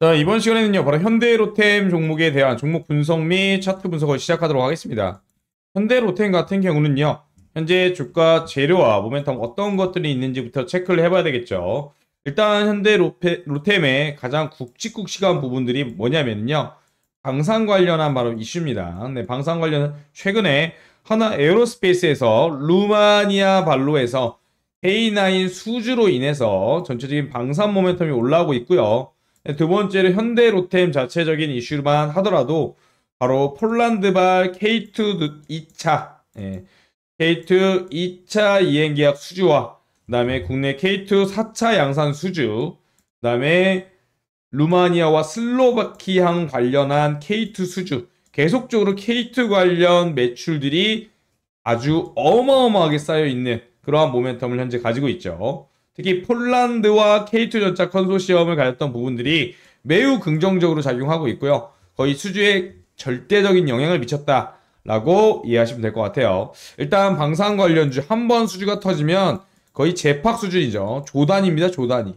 자, 이번 시간에는요, 바로 현대로템 종목에 대한 종목 분석 및 차트 분석을 시작하도록 하겠습니다. 현대로템 같은 경우는요, 현재 주가 재료와 모멘텀 어떤 것들이 있는지부터 체크를 해봐야 되겠죠. 일단 현대로템의 가장 굵직굵직한 부분들이 뭐냐면요, 방산 관련한 바로 이슈입니다. 네, 방산 관련은 최근에 하나 에어로스페이스에서 루마니아 발로에서 A9 수주로 인해서 전체적인 방산 모멘텀이 올라오고 있고요. 네, 두 번째로 현대 로템 자체적인 이슈만 하더라도 바로 폴란드발 K2 2차 예, K2 2차 이행계약 수주와 그 다음에 국내 K2 4차 양산 수주 그 다음에 루마니아와 슬로바키향 관련한 K2 수주 계속적으로 K2 관련 매출들이 아주 어마어마하게 쌓여있는 그러한 모멘텀을 현재 가지고 있죠. 특히 폴란드와 K2전자 컨소시엄을 가졌던 부분들이 매우 긍정적으로 작용하고 있고요. 거의 수주에 절대적인 영향을 미쳤다라고 이해하시면 될 것 같아요. 일단 방산 관련주 한 번 수주가 터지면 거의 재팍 수준이죠. 조단입니다. 조단이.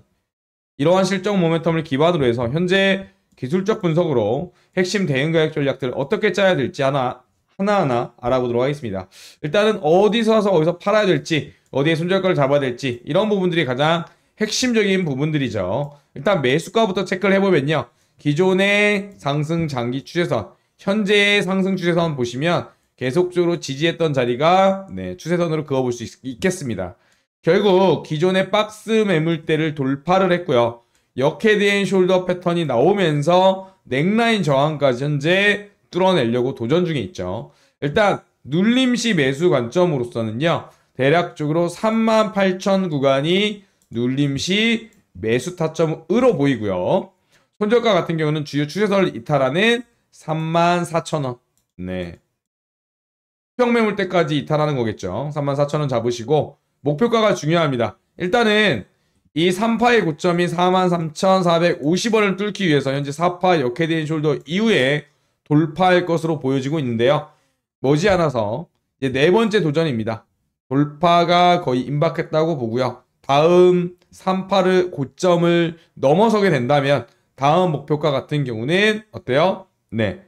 이러한 실적 모멘텀을 기반으로 해서 현재 기술적 분석으로 핵심 대응 가격 전략들을 어떻게 짜야 될지 하나 하나하나 알아보도록 하겠습니다. 일단은 어디서 사서 어디서 팔아야 될지 어디에 손절가를 잡아야 될지 이런 부분들이 가장 핵심적인 부분들이죠. 일단 매수가부터 체크를 해보면요. 기존의 상승 장기 추세선, 현재의 상승 추세선 보시면 계속적으로 지지했던 자리가 네, 추세선으로 그어볼 수 있, 겠습니다 결국 기존의 박스 매물대를 돌파를 했고요. 역헤드앤 숄더 패턴이 나오면서 넥라인 저항까지 현재 뚫어내려고 도전 중에 있죠. 일단 눌림시 매수 관점으로서는요. 대략적으로 3만8천 구간이 눌림시 매수 타점으로 보이고요. 손절가 같은 경우는 주요 추세선을 이탈하는 3만4천원 네. 수평 매물 때까지 이탈하는 거겠죠. 3만4천원 잡으시고 목표가가 중요합니다. 일단은 이 3파의 고점인 43,450원을 만 뚫기 위해서 현재 4파 역회대인 숄더 이후에 돌파할 것으로 보여지고 있는데요. 머지않아서 네 번째 도전입니다. 돌파가 거의 임박했다고 보고요. 다음 3 8의 고점을 넘어서게 된다면 다음 목표가 같은 경우는 어때요? 네.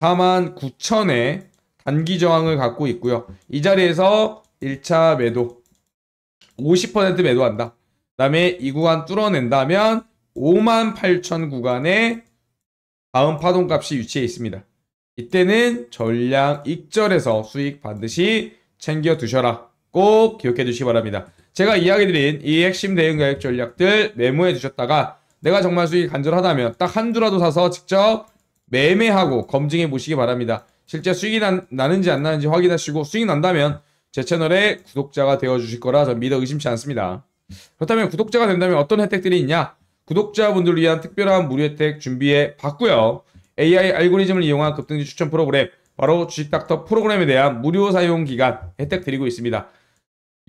4만 9천에 단기 저항을 갖고 있고요. 이 자리에서 1차 매도 50% 매도한다. 그 다음에 이 구간 뚫어낸다면 5 8 0 0 0 구간에 다음 파동값이 위치해 있습니다. 이때는 전량 익절해서 수익 반드시 챙겨 두셔라. 꼭 기억해 주시기 바랍니다. 제가 이야기드린 이 핵심 대응 가격 전략들 메모해 주셨다가 내가 정말 수익이 간절하다면 딱한두라도 사서 직접 매매하고 검증해 보시기 바랍니다. 실제 수익이 나, 나는지 안 나는지 확인하시고 수익 난다면 제 채널에 구독자가 되어 주실 거라 전 믿어 의심치 않습니다. 그렇다면 구독자가 된다면 어떤 혜택들이 있냐? 구독자분들을 위한 특별한 무료 혜택 준비해 봤고요. AI 알고리즘을 이용한 급등지 추천 프로그램 바로 주식닥터 프로그램에 대한 무료 사용 기간 혜택 드리고 있습니다.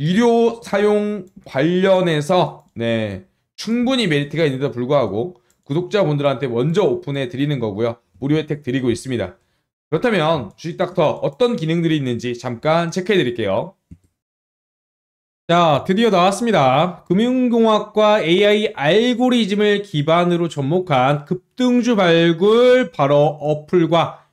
유료 사용 관련해서 네, 충분히 메리트가 있는데도 불구하고 구독자분들한테 먼저 오픈해 드리는 거고요. 무료 혜택 드리고 있습니다. 그렇다면 주식닥터 어떤 기능들이 있는지 잠깐 체크해 드릴게요. 자, 드디어 나왔습니다. 금융공학과 AI 알고리즘을 기반으로 접목한 급등주 발굴 바로 어플과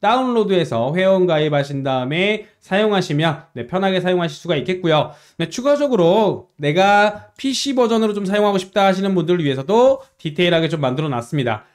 다운로드해서 회원 가입하신 다음에 사용하시면 네, 편하게 사용하실 수가 있겠고요. 네, 추가적으로 내가 PC 버전으로 좀 사용하고 싶다 하시는 분들을 위해서도 디테일하게 좀 만들어 놨습니다.